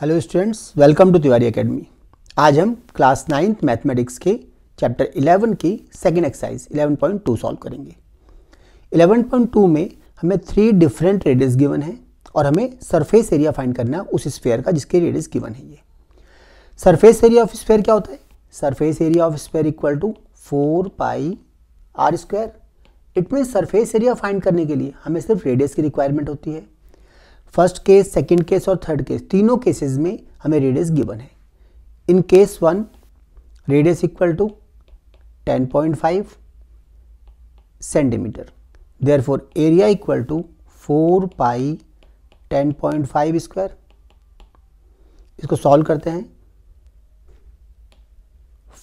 Hello students welcome to Tiwari academy आज हम class ninth mathematics के चैप्टर 11 की सेकंड एक्सरसाइज 11.2 सॉल्व करेंगे 11.2 में हमें थ्री डिफरेंट रेडियस गिवन है और हमें सरफेस एरिया फाइंड करना है उस स्फेयर का जिसके रेडियस गिवन है ये सरफेस एरिया ऑफ स्फेयर क्या होता है surface area of sphere equal to four pi are square it mean surface area find करने के लिए हमें सिर्फ रेडियस की रिक्वायरमेंट होती है फर्स्ट केस सेकंड केस और थर्ड केस तीनों केसेस में हमें रेडियस गिवन है in case one radius equal to 10.5 centimetre therefore area equal to 4 pi 10.5 square इसको सॉल्व करते हैं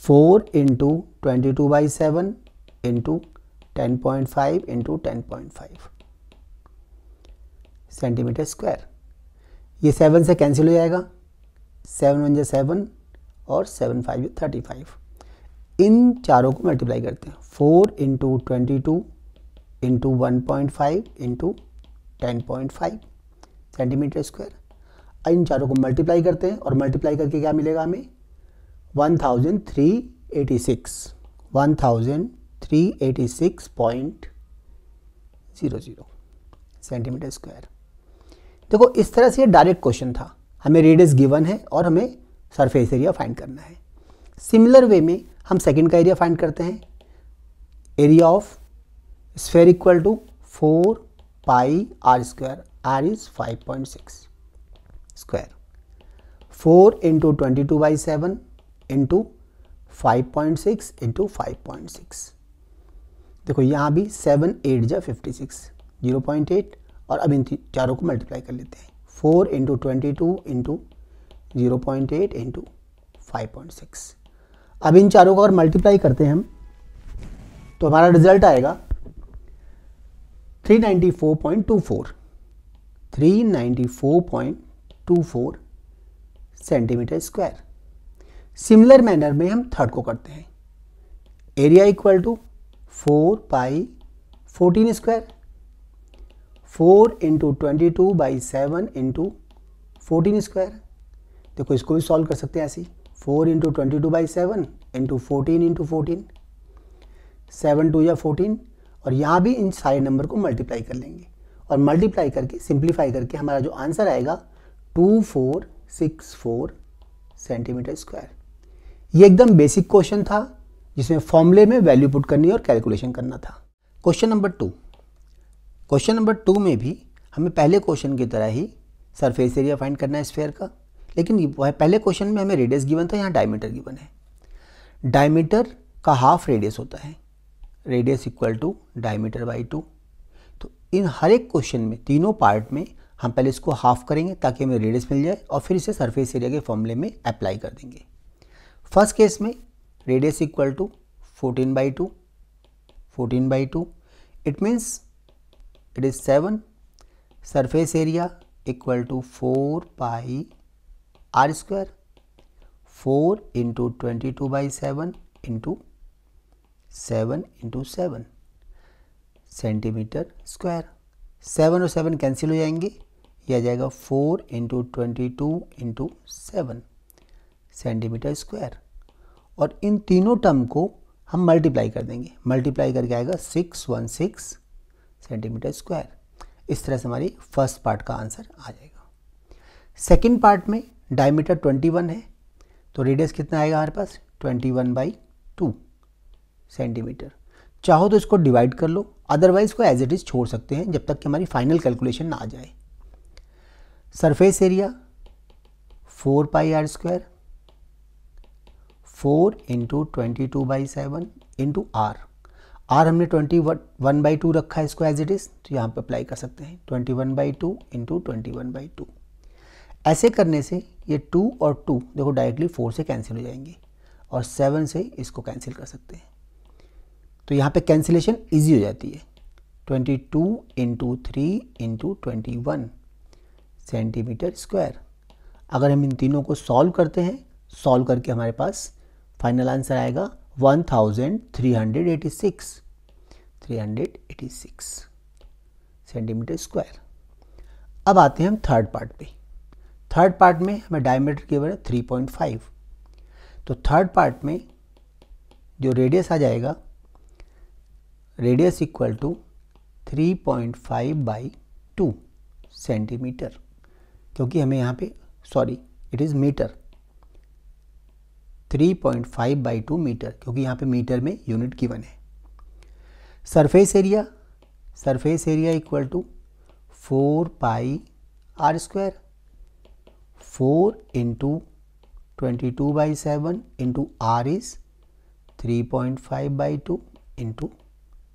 4 into twenty two by seven into ten point five into ten point five centimetre square ये seven से cancel हो जाएगा seven one जो seven और seven five thirty five इन चारों को मल्टीप्लाई करते हैं four into twenty two into one point five into ten point five centimetre square इन चारों को मल्टीप्लाई करते हैं और मल्टीप्लाई करके क्या मिलेगा हमें one thousand three eighty six one thousand three eighty six point zero zero centimetre square देखो इस तरह से ये डायरेक्ट क्वेश्चन था हमें रेडियस गिवन है और हमें सरफेस एरिया फाइंड करना है सिमिलर वे में हम सेकंड का एरिया फाइंड करते हैं area of sphere equal to four pi are square r is five point six square four into twenty two by seven into five point six into five point six देखो यहाँ भी seven eight जा fifty six zero point eight और अब इन चारों को multiply कर लेते हैं four into twenty two into zero point eight into five point six अब इन चारों को अगर मल्टीप्लाई करते हैं हम तो हमारा रिजल्ट आएगा three ninety four point two four three ninety four point two four centimetre square similar manner में हम थर्ड को करते हैं area equal to four pi fourteen square four into twenty two by seven into fourteen square देखो इसको भी solve कर सकते हैं ऐसे ही four into twenty two by seven into fourteen into fourteen seven two या फोर्टीन और यहाँ भी इन सारे नंबर को मल्टीप्लाई कर लेंगे और मल्टीप्लाई करके सिंप्लीफाई करके हमारा जो आंसर आएगा two four six four centimetre square ये एकदम बेसिक क्वेश्चन था जिसमें फॉर्मूले में वैल्यू पुट करनी और कैलकुलेशन करना था question number two question number two में भी हमें पहले क्वेश्चन की तरह ही सरफेस एरिया फाइंड करना है स्फेयर का लेकिन पहले क्वेश्चन में हमें रेडियस गिवन था यहाँ डायमीटर गिवन है डायमीटर का हाफ रेडियस होता है radius equal to diameter by two तो इन हर एक क्वेश्चन में तीनों पार्ट में हम पहले इसको हाफ करेंगे ताकि हमें रेडियस मिल जाए और फिर इसे सरफेस एरिया के फॉर्मूले में अप्लाई कर देंगे फर्स्ट केस में radius equal to fourteen by two fourteen by two it means it is 7 surface area equal to 4 pi r square 4 into 22 by 7 into 7 into 7 centimetre square seven और seven cancel हो जाएंगे यह आ जाएगा four into twenty two into seven centimetre square और इन तीनों term को हम मल्टीप्लाई कर देंगे मल्टीप्लाई करके आएगा six one six centimetre square इस तरह से हमारी फर्स्ट पार्ट का आंसर आ जाएगा सेकेंड पार्ट में डायमीटर 21 है तो रेडियस कितना आएगा हमारे पास 21 वन बाई टू सेंटीमीटर चाहो तो इसको डिवाइड कर लो अदरवाइज को एज इट इज़ छोड़ सकते हैं जब तक कि हमारी फाइनल कैलकुलेशन ना आ जाए surface area four pi are square four into twenty two by seven into are r हमने ट्वेंटी वन बाई टू रखा है इसको एज इट इज़ तो यहाँ पे अप्लाई कर सकते हैं twenty one by two into twenty one by two ऐसे करने से ये टू और टू देखो डायरेक्टली फोर से कैंसिल हो जाएंगे और सेवन से इसको कैंसिल कर सकते हैं तो यहाँ पे कैंसिलेशन ईजी हो जाती है twenty two into three into twenty one centimetre square अगर हम इन तीनों को सॉल्व करते हैं सॉल्व करके हमारे पास फाइनल आंसर आएगा 1386 सेंटीमीटर स्क्वायर अब आते हैं हम थर्ड पार्ट पे थर्ड पार्ट में हमें डायमीटर की थ्री है 3.5 तो थर्ड पार्ट में जो रेडियस आ जाएगा radius equal to 3.5 by two centimetre क्योंकि हमें यहाँ पे sorry it is metre three point five by two metre क्योंकि यहाँ पे मीटर में यूनिट की है surface area surface area equal to four pi are square four into twenty two by seven into r is three point five by two into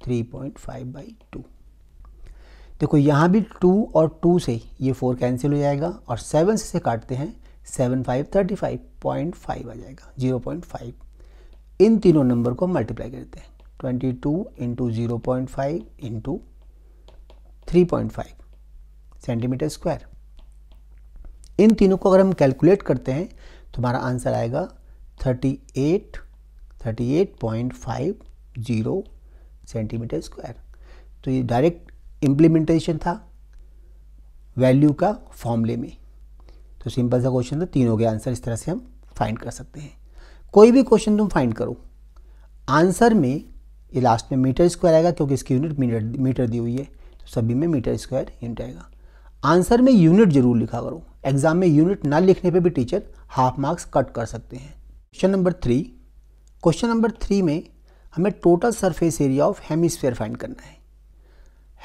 three point five by two देखो यहाँ भी to और to से ये four cancel हो जाएगा और seven से, से काटते हैं seven five thirty five point five आ जाएगा जीरो पॉइंट फाइव इन तीनों नंबर को मल्टीप्लाई करते हैं twenty two into zero point five into three point five centimetre square इन तीनों को अगर हम कैलकुलेट करते हैं तो हमारा आंसर आएगा thirty eight thirty eight point five zero centimetre square तो ये डायरेक्ट इम्प्लीमेंटेशन था वैल्यू का फॉर्मूले में तो सिंपल सा क्वेश्चन था तीनों के आंसर इस तरह से हम फाइंड कर सकते हैं कोई भी क्वेश्चन तुम फाइंड करो आंसर में ये लास्ट में मीटर स्क्वायर आएगा क्योंकि इसकी यूनिट मीटर मीटर दी हुई है तो सभी में मीटर स्क्वायर यूनिट आएगा आंसर में यूनिट जरूर लिखा करो एग्जाम में यूनिट ना लिखने पे भी टीचर हाफ मार्क्स कट कर सकते हैं question number three question number three में हमें total surface area of hemisphere find करना है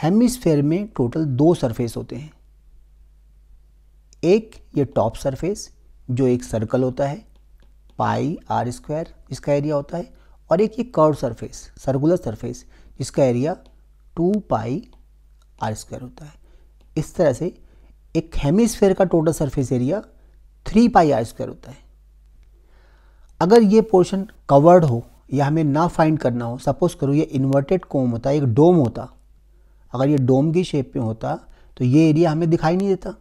हेमिस्फेयर में टोटल दो सरफेस होते हैं एक ये टॉप सरफेस जो एक सर्कल होता है पाई आर स्क्वायर इसका एरिया होता है और एक ये कर्व सरफेस सर्कुलर सरफेस जिसका area two pi are square होता है इस तरह से एक हेमीस्फेयर का total surface area three pi are square होता है अगर ये पोर्शन कवर्ड हो या हमें ना फाइंड करना हो सपोज करो ये इन्वर्टेड कोम होता एक डोम होता अगर ये डोम की शेप में होता तो ये एरिया हमें दिखाई नहीं देता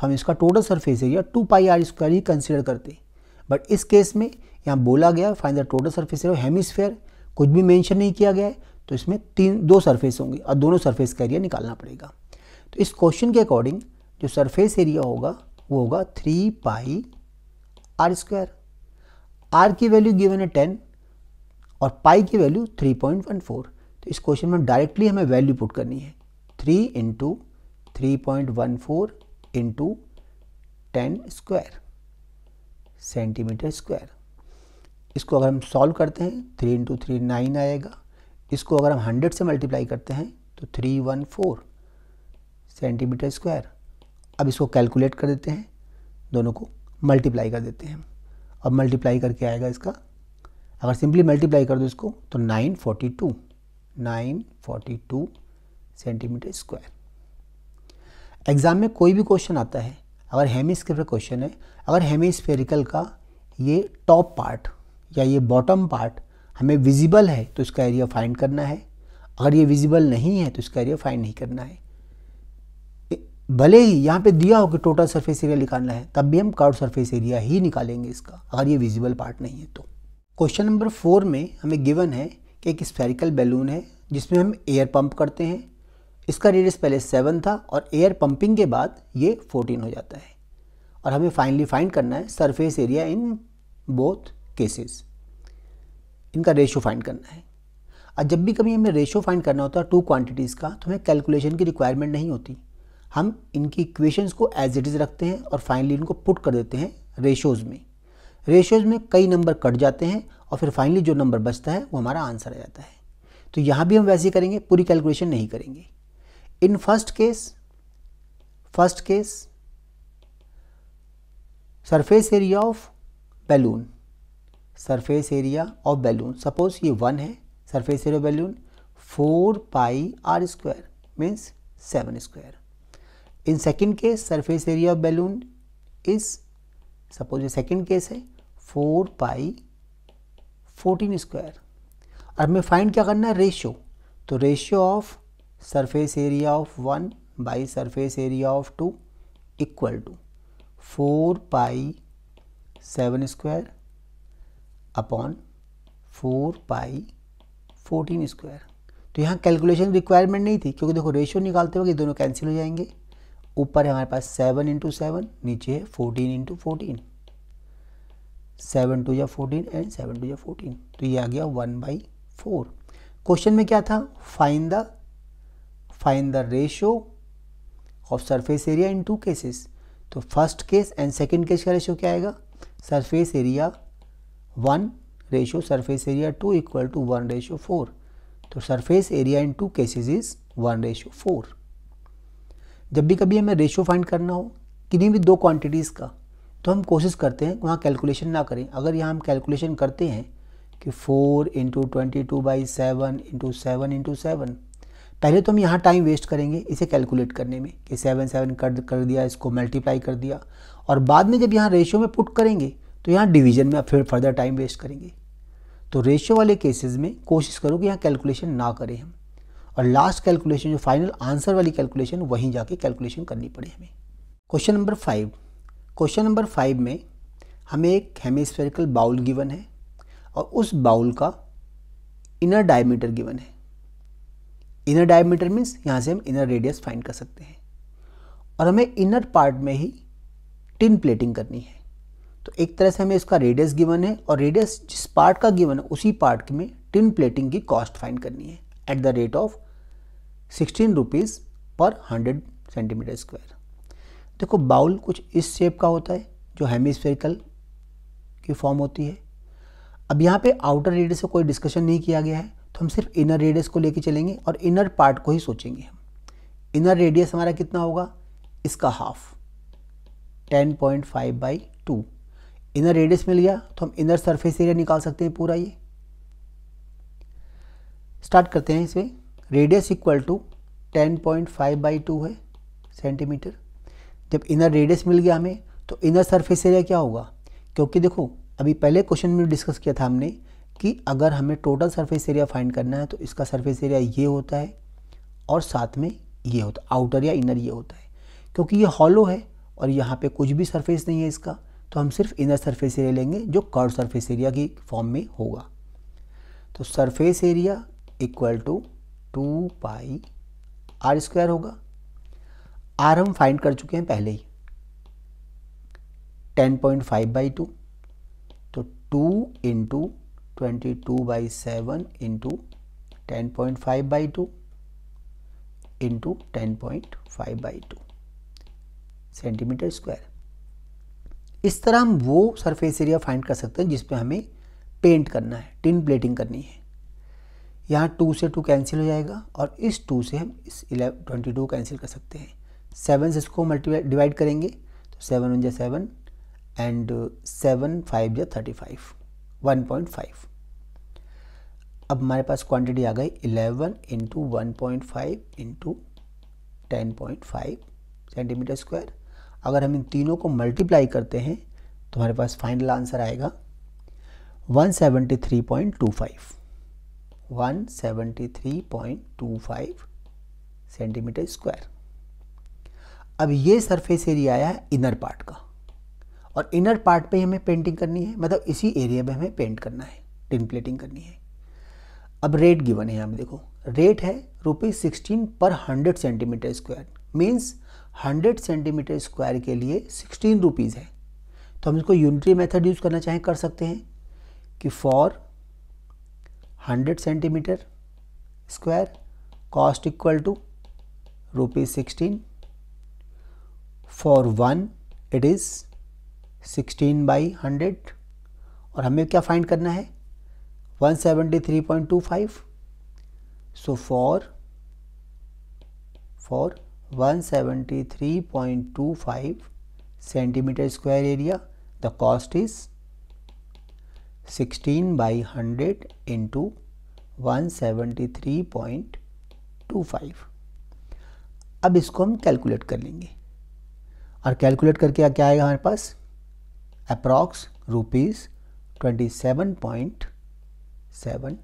तो हम इसका total surface area two pi are square ही कंसिडर करते बट इस केस में यहाँ बोला गया find the total surface area hemisphere कुछ भी मैंशन नहीं किया गया है तो इसमें तीन दो सरफेस होंगे और दोनों सरफेस का एरिया निकालना पड़ेगा तो इस क्वेश्चन के अकॉर्डिंग जो सरफेस एरिया होगा वो होगा three pi are square r की वैल्यू गिवन है टेन और पाई की value three point one four तो इस क्वेश्चन में डायरेक्टली हमें वैल्यू पुट करनी है three into three point one four into ten square centimetre square इसको अगर हम सॉल्व करते हैं थ्री इंटू थ्री नाइन आएगा इसको अगर हम हंड्रेड से मल्टीप्लाई करते हैं तो three one four centimetre square अब इसको कैलकुलेट कर देते हैं दोनों को मल्टीप्लाई कर देते हैं अब मल्टीप्लाई करके आएगा इसका अगर सिंपली मल्टीप्लाई कर दो इसको तो nine forty two nine forty two centimetre square exam में कोई भी क्वेश्चन आता है अगर हेमीस्फेयर क्वेश्चन है अगर स्पेरिकल का ये टॉप पार्ट या ये बॉटम पार्ट हमें विजिबल है तो इसका एरिया फाइंड करना है अगर ये विजिबल नहीं है तो इसका एरिया फाइंड नहीं करना है भले ही यहाँ पे दिया हो कि टोटल सरफेस एरिया निकालना है तब भी हम कर्व सरफेस एरिया ही निकालेंगे इसका अगर ये विजिबल पार्ट नहीं है तो क्वेश्चन नंबर फोर में हमें गिवन है कि एक स्फेरिकल बैलून है जिसमें हम एयर पंप करते हैं इसका रेडियस पहले सेवन था और एयर पंपिंग के बाद ये फोर्टीन हो जाता है और हमें फाइनली फाइंड करना है surface area in both cases इनका रेशो फाइंड करना है और जब भी कभी हमें रेशो फाइंड करना होता है टू क्वांटिटीज़ का तो हमें कैलकुलेशन की रिक्वायरमेंट नहीं होती हम इनकी इक्वेशंस को एज इट इज़ रखते हैं और फाइनली इनको पुट कर देते हैं रेशोज़ में रेशोज़ में कई नंबर कट जाते हैं और फिर फाइनली जो नंबर बचता है वो हमारा आंसर आ जाता है तो यहाँ भी हम वैसे ही करेंगे पूरी कैलकुलेशन नहीं करेंगे in first case first case surface area of balloon surface area of balloon suppose ये वन है surface area balloon four pi are square means seven square in second case surface area of balloon is suppose ये second case है four pi fourteen square अब हमें find क्या करना है ratio तो ratio of surface area of one by surface area of two equal to four pi seven square upon four pi fourteen square तो यहाँ कैलकुलेशन रिक्वायरमेंट नहीं थी क्योंकि देखो रेशियो निकालते वक्त ये दोनों कैंसिल हो जाएंगे ऊपर है हमारे पास सेवन इंटू सेवन नीचे है fourteen into fourteen seven two या फोर्टीन एंड सेवन टू या फोर्टीन तो ये आ गया वन बाई फोर क्वेश्चन में क्या था fine the find the ratio of surface area in two cases तो first case and second case का रेशो क्या आएगा surface area one ratio surface area two equal to one ratio four तो surface area in two cases is one ratio four जब भी कभी हमें ratio find करना हो किन्हीं भी दो क्वांटिटीज़ का तो हम कोशिश करते हैं वहाँ कैलकुलेशन ना करें अगर यहाँ हम कैलकुलेशन करते हैं कि four into twenty two by seven into seven into seven पहले तो हम यहाँ टाइम वेस्ट करेंगे इसे कैलकुलेट करने में कि सेवन सेवन कर कर दिया इसको मल्टीप्लाई कर दिया और बाद में जब यहाँ रेशियो में पुट करेंगे तो यहाँ डिवीजन में फिर फर्दर टाइम वेस्ट करेंगे तो रेशियो वाले केसेस में कोशिश करो कि यहाँ कैलकुलेशन ना करें हम और लास्ट कैलकुलेशन जो फाइनल आंसर वाली कैलकुलेशन वहीं जाके कैलकुलेशन करनी पड़े हमें question number five question number five में हमें एक हेमिस्फेरिकल बाउल गिवन है और उस बाउल का इनर डायमीटर गिवन है इनर डायमीटर मीन्स यहाँ से हम इनर रेडियस फाइंड कर सकते हैं और हमें इनर पार्ट में ही टिन प्लेटिंग करनी है तो एक तरह से हमें इसका रेडियस गिवन है और रेडियस जिस पार्ट का गिवन है उसी पार्ट में टिन प्लेटिंग की कॉस्ट फाइंड करनी है at the rate of sixteen rupees per hundred centimetre square देखो बाउल कुछ इस शेप का होता है जो हेमिस्फेरिकल की फॉर्म होती है अब यहाँ पे आउटर रेडियस से कोई डिस्कशन नहीं किया गया है हम सिर्फ इनर रेडियस को लेके चलेंगे और इनर पार्ट को ही सोचेंगे हम इनर रेडियस हमारा कितना होगा इसका half ten point five by two inner radius मिल गया तो हम इनर सरफेस एरिया निकाल सकते हैं पूरा ये स्टार्ट करते हैं इसमें radius equal to ten point five by two है सेंटीमीटर जब इनर रेडियस मिल गया हमें तो इनर सरफेस एरिया क्या होगा क्योंकि देखो अभी पहले क्वेश्चन में डिस्कस किया था हमने कि अगर हमें टोटल सरफेस एरिया फाइंड करना है तो इसका सरफेस एरिया ये होता है और साथ में ये होता है आउटर या इनर ये होता है क्योंकि ये हॉलो है और यहाँ पे कुछ भी सरफेस नहीं है इसका तो हम सिर्फ इनर सरफेस एरिया लेंगे जो कर्व सरफेस एरिया की फॉर्म में होगा तो surface area equal to two pi are square होगा आर हम फाइंड कर चुके हैं पहले ही ten point five by two तो two into twenty two by seven into ten point five by two into ten point five by two centimetre square इस तरह हम वो सरफेस एरिया फाइंड कर सकते हैं जिसपे हमें पेंट करना है टिन प्लेटिंग करनी है यहाँ टू से टू कैंसिल हो जाएगा और इस टू से हम इस इलेवन ट्वेंटी टू कैंसिल कर सकते हैं सेवन से इसको मल्टीप्लाई डिवाइड करेंगे तो सेवन वन जै सेवन एंड सेवन फाइव जै thirty five one point five अब हमारे पास क्वांटिटी आ गई 11 into one point five into ten point five centimetre square अगर हम इन तीनों को मल्टीप्लाई करते हैं तो हमारे पास फाइनल आंसर आएगा 173.25 173.25 सेंटीमीटर स्क्वायर अब ये सरफेस एरिया आया है इनर पार्ट का और इनर पार्ट पे हमें पेंटिंग करनी है मतलब इसी एरिया पे हमें पेंट करना है टिन प्लेटिंग करनी है अब रेट गिवन है यहाँ देखो रेट है rupees sixteen per hundred centimetre square means hundred centimetre square के लिए सिक्सटीन रुपीज़ है तो हम इसको यूनिटरी मेथड यूज़ करना चाहें कर सकते हैं कि for hundred centimetre square cost equal to rupees sixteen for one it is sixteen by hundred और हमें क्या फाइंड करना है 173.25 so for for 173.25 centimeter square area the cost is 16 by 100 into 173.25 अब इसको हम कैलकुलेट कर लेंगे और कैलकुलेट करके क्या आएगा हमारे पास approx rupees twenty seven point seven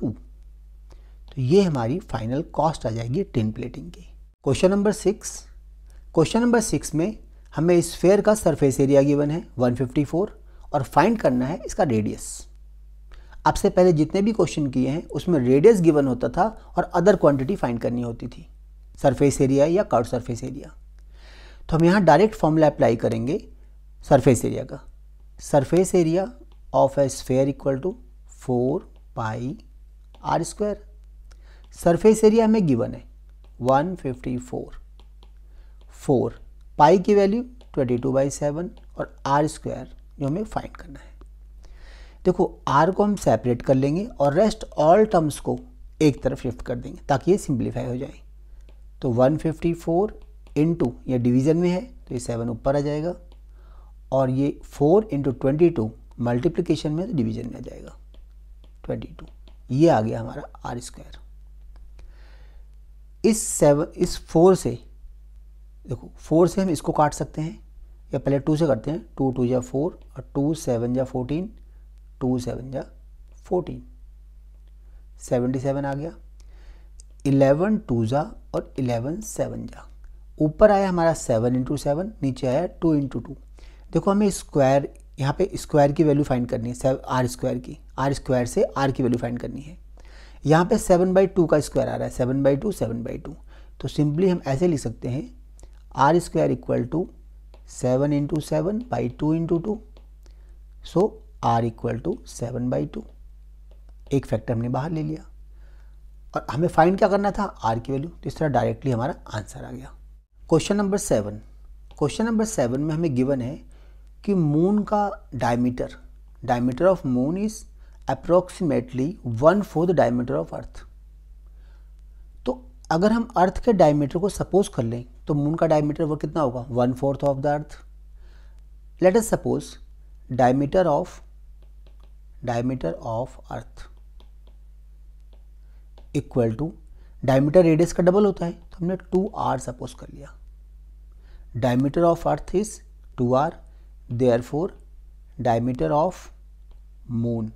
two तो ये हमारी फाइनल कॉस्ट आ जाएगी टिन प्लेटिंग की question number six question number six में हमें इस फेयर का सरफेस एरिया गिवन है 154 और फाइंड करना है इसका रेडियस आपसे पहले जितने भी क्वेश्चन किए हैं उसमें रेडियस गिवन होता था और अदर क्वांटिटी फाइंड करनी होती थी सरफेस एरिया या कर्व सरफेस एरिया तो हम यहाँ डायरेक्ट फॉर्मूला अप्लाई करेंगे सरफेस एरिया का surface area of a sphere equal to four pi are square surface area हमें गिवन है 154 फोर पाई की वैल्यू 22 टू बाई सेवन और आर स्क्वायर जो हमें फाइंड करना है देखो आर को हम सेपरेट कर लेंगे और रेस्ट ऑल टर्म्स को एक तरफ शिफ्ट कर देंगे ताकि ये सिंप्लीफाई हो जाए तो 154 फिफ्टी फोर इंटू ये डिवीज़न में है तो ये सेवन ऊपर आ जाएगा और ये four into twenty two multiplication में तो डिवीज़न में आ जाएगा ट्वेंटी टू ये आ गया हमारा आर स्क्वायर इस सेवन इस फोर से देखो फोर से हम इसको काट सकते हैं या पहले टू से करते हैं टू टू या फोर और टू सेवन या फोर्टीन टू सेवन या फोर्टीन सेवेंटी सेवन आ गया इलेवन टू जा और इलेवन सेवन जा ऊपर आया हमारा सेवन इंटू सेवन नीचे आया टू इंटू टू देखो हमें स्क्वायर यहाँ पे स्क्वायर की वैल्यू फाइंड करनी है आर स्क्वायर की आर स्क्वायर से आर की वैल्यू फाइंड करनी है यहाँ पे सेवन बाई टू का स्क्वायर आ रहा है seven by two seven by two तो सिंपली हम ऐसे लिख सकते हैं r square equal to seven into seven by two into two so r equal to seven by two एक फैक्टर हमने बाहर ले लिया और हमें फाइंड क्या करना था आर की वैल्यू तो इस तरह डायरेक्टली हमारा आंसर आ गया question number seven question number seven में हमें गिवन है कि मून का diameter diameter of moon is approximately one fourth diameter of earth तो अगर हम अर्थ के डायमीटर को सपोज कर लें तो मून का डायमीटर वो कितना होगा one fourth of the earth let us suppose diameter of diameter of earth equal to diameter radius का डबल होता है तो हमने टू आर सपोज कर लिया diameter of earth is two r there four diameter of moon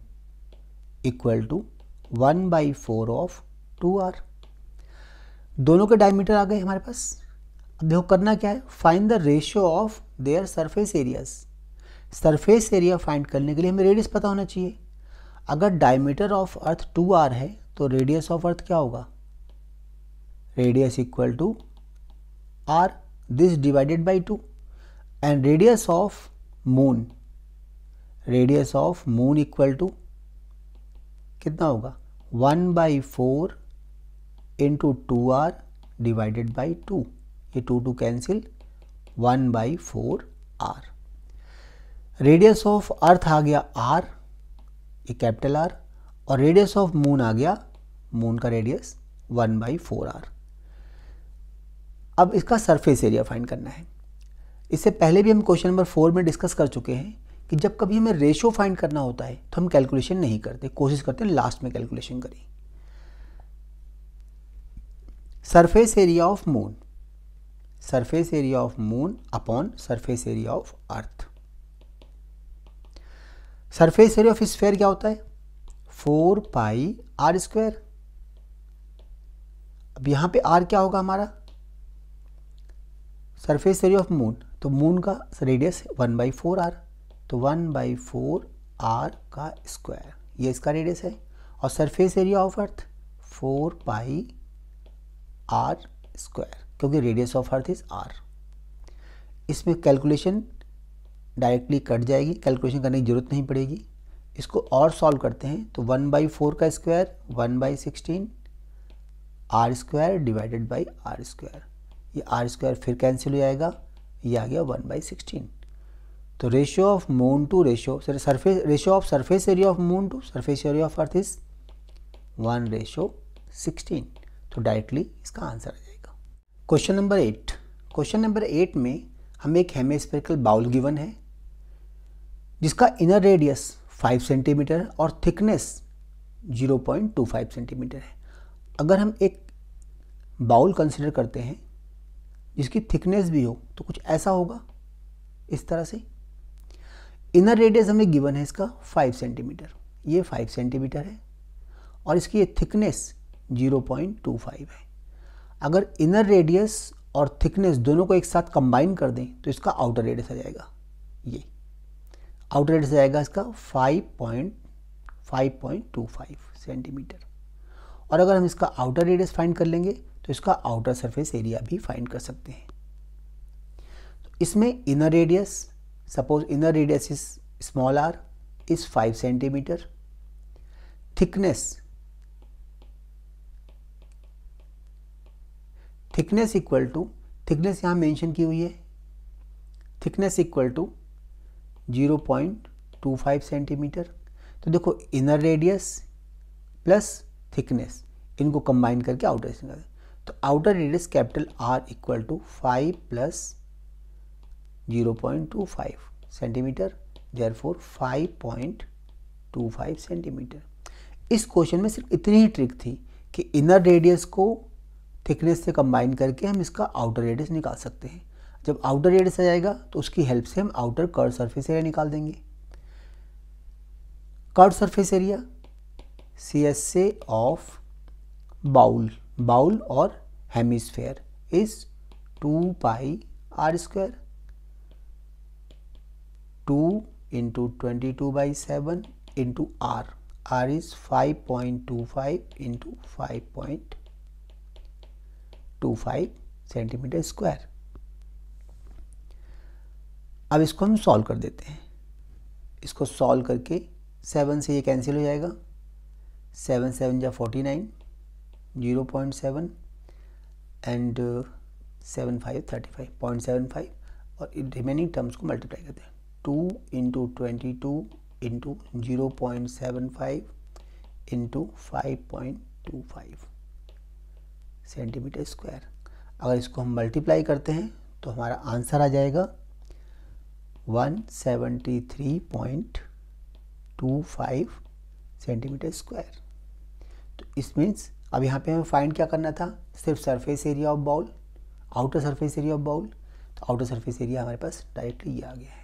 equal to one by four of two r दोनों के diameter आ गए हमारे पास अब देखो करना क्या है find the ratio of their surface areas surface area find करने के लिए हमें रेडियस पता होना चाहिए अगर diameter of earth two r है तो रेडियस ऑफ अर्थ क्या होगा radius equal to r this divided by two and radius of moon radius of moon equal to कितना होगा one by four into two r divided by two ये two two cancel one by four are radius of earth आ गया r ये capital R और radius of moon आ गया moon का radius one by four r अब इसका सरफेस एरिया फाइंड करना है इससे पहले भी हम क्वेश्चन नंबर फोर में डिस्कस कर चुके हैं कि जब कभी हमें रेशो फाइंड करना होता है तो हम कैलकुलेशन नहीं करते कोशिश करते हैं लास्ट में कैलकुलेशन करें surface area of moon surface area of moon upon surface area of earth surface area of sphere क्या होता है फोर पाई आर स्क्वायर अब यहां पे आर क्या होगा हमारा सरफेस एरिया ऑफ मून तो मून का radius one by four r तो वन बाई फोर आर का स्क्वायर ये इसका रेडियस है और surface area of earth four pi are square क्योंकि radius of earth is r इसमें कैलकुलेशन डायरेक्टली कट जाएगी कैलकुलेशन करने की ज़रूरत नहीं पड़ेगी इसको और सॉल्व करते हैं तो वन बाई फोर का square one by sixteen r square divided by r square ये आर स्क्वायर फिर कैंसिल हो जाएगा ये आ गया वन बाई सिक्सटीन तो ratio of moon to ratio surface ratio of surface area of moon to surface area of earth is one ratio sixteen तो directly इसका आंसर आ जाएगा question number eight question number eight में हमें एक hemispherical bowl given है जिसका inner radius 5 centimetre और थिकनेस 0.25 सेंटीमीटर है अगर हम एक बाउल कंसिडर करते हैं जिसकी थिकनेस भी हो तो कुछ ऐसा होगा इस तरह से इनर रेडियस हमें गिवन है इसका फाइव सेंटीमीटर ये फाइव सेंटीमीटर है और इसकी ये thickness zero point two five है अगर इनर रेडियस और थिकनेस दोनों को एक साथ कंबाइन कर दें तो इसका आउटर रेडियस आ जाएगा ये आउटर रेडियस आ जाएगा इसका five point five point two five centimetre और अगर हम इसका आउटर रेडियस फाइंड कर लेंगे तो इसका आउटर सरफेस एरिया भी फाइंड कर सकते हैं तो इसमें inner radius suppose inner radius is small r is 5 cm thickness thickness equal to thickness yahan mention की हुई है थिकनेस इक्वल टू 0.25 सेंटीमीटर तो देखो इनर रेडियस प्लस थिकनेस इनको कंबाइन करके आउटर रेडियस तो outer radius capital R equal to five plus 0.25 centimetre जेर four five centimetre इस क्वेश्चन में सिर्फ इतनी ही ट्रिक थी कि इनर रेडियस को थिकनेस से कंबाइन करके हम इसका आउटर रेडियस निकाल सकते हैं जब आउटर रेडियस आ जाएगा तो उसकी हेल्प से हम आउटर कर्व सरफेस एरिया निकाल देंगे curve surface area C S A of bowl bowl और hemisphere is two pi are square two two twenty by seven into are R is five point two five into five point two five centimetre square अब इसको हम solve कर देते हैं इसको solve करके seven से ये कैंसिल हो जाएगा सेवन सेवन या forty nine zero point seven and seven five thirty five point seven five और रिमेनिंग टर्म्स को मल्टीप्लाई करते हैं two into twenty two into zero point seven five into five point two five centimetre square अगर इसको हम multiply करते हैं तो हमारा आंसर आ जाएगा one seventy three point two five centimetre square तो इस मीन्स अब यहाँ पे हमें फाइंड क्या करना था सिर्फ surface area of bowl outer surface area of bowl तो आउटर सरफेस एरिया हमारे पास डायरेक्टली ये आ गया है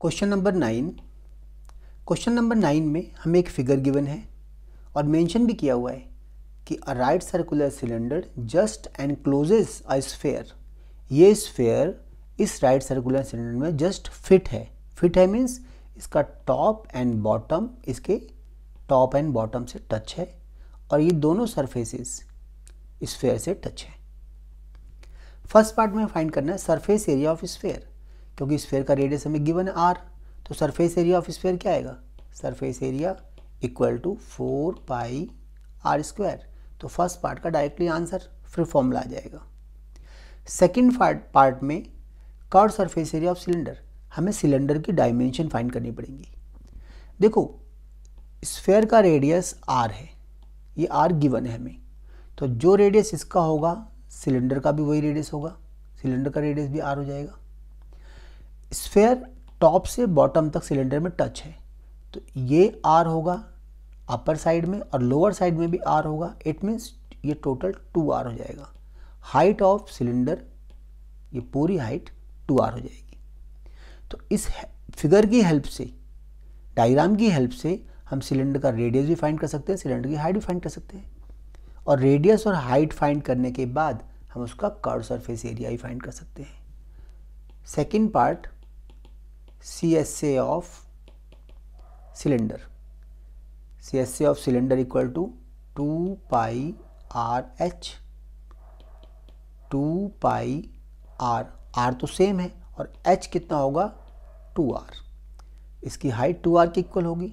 question number nine question number nine में हमें एक फिगर गिवन है और मेंशन भी किया हुआ है कि a right circular cylinder just encloses a sphere ये स्फेयर इस राइट सर्कुलर सिलेंडर में जस्ट फिट है फिट है मीन्स इसका टॉप एंड बॉटम इसके टॉप एंड बॉटम से टच है और ये दोनों सरफेसेस स्फेयर से टच है फर्स्ट पार्ट में फाइंड करना है सरफेस एरिया ऑफ स्फेयर क्योंकि स्फेयर का रेडियस हमें गिवन है आर तो सरफेस एरिया ऑफ स्फेयर क्या आएगा surface area equal to four pi are square तो फर्स्ट पार्ट का डायरेक्टली आंसर फिर फॉर्मूला आ जाएगा सेकेंड पार्ट में curved surface area of cylinder हमें सिलेंडर की डायमेंशन फाइंड करनी पड़ेगी देखो स्फेयर का रेडियस आर है ये आर गिवन है हमें तो जो रेडियस इसका होगा सिलेंडर का भी वही रेडियस होगा सिलेंडर का रेडियस भी आर हो जाएगा स्फेयर टॉप से बॉटम तक सिलेंडर में टच है तो ये आर होगा अपर साइड में और लोअर साइड में भी आर होगा इट मीन्स ये टोटल टू आर हो जाएगा हाइट ऑफ सिलेंडर ये पूरी हाइट टू आर हो जाएगी तो इस फिगर की हेल्प से डायग्राम की हेल्प से हम सिलेंडर का रेडियस भी फाइंड कर सकते हैं सिलेंडर की हाइट भी फाइंड कर सकते हैं और रेडियस और हाइट फाइंड करने के बाद हम उसका कर्व सरफेस एरिया ही फाइंड कर सकते हैं second part CSA of cylinder. CSA of cylinder equal to 2 pi H 2 pi R R तो सेम है और H कितना होगा 2R इसकी हाइट 2R के इक्वल होगी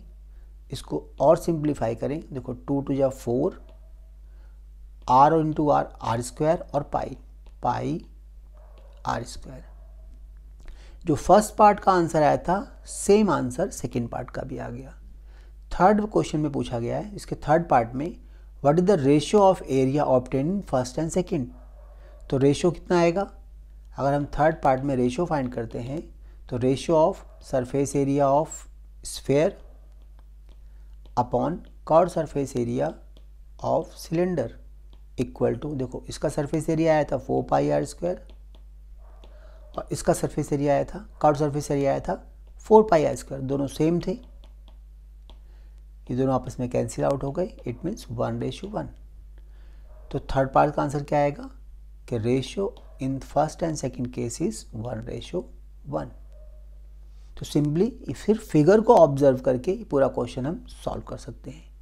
इसको और सिंप्लीफाई करें देखो 2 टू या four R into are R square और पाई पाई आर स्क्वायर जो फर्स्ट पार्ट का आंसर आया था सेम आंसर सेकेंड पार्ट का भी आ गया थर्ड क्वेश्चन में पूछा गया है इसके थर्ड पार्ट में what is the ratio of area obtained first and second तो रेशियो कितना आएगा अगर हम थर्ड पार्ट में रेशियो फाइंड करते हैं तो ratio of surface area of sphere upon curved surface area of cylinder equal to देखो इसका सरफेस एरिया आया था फोर पाई आर स्क्वायर और इसका सरफेस एरिया आया था कार्ड सरफेस एरिया आया था फोर पाई आई स्क्वायर दोनों सेम थे ये दोनों आपस में कैंसिल आउट हो गए it means one ratio one तो थर्ड पार्ट का आंसर क्या आएगा कि ratio in first and second case is one ratio one तो सिंपली फिर फिगर को ऑब्जर्व करके पूरा क्वेश्चन हम सॉल्व कर सकते हैं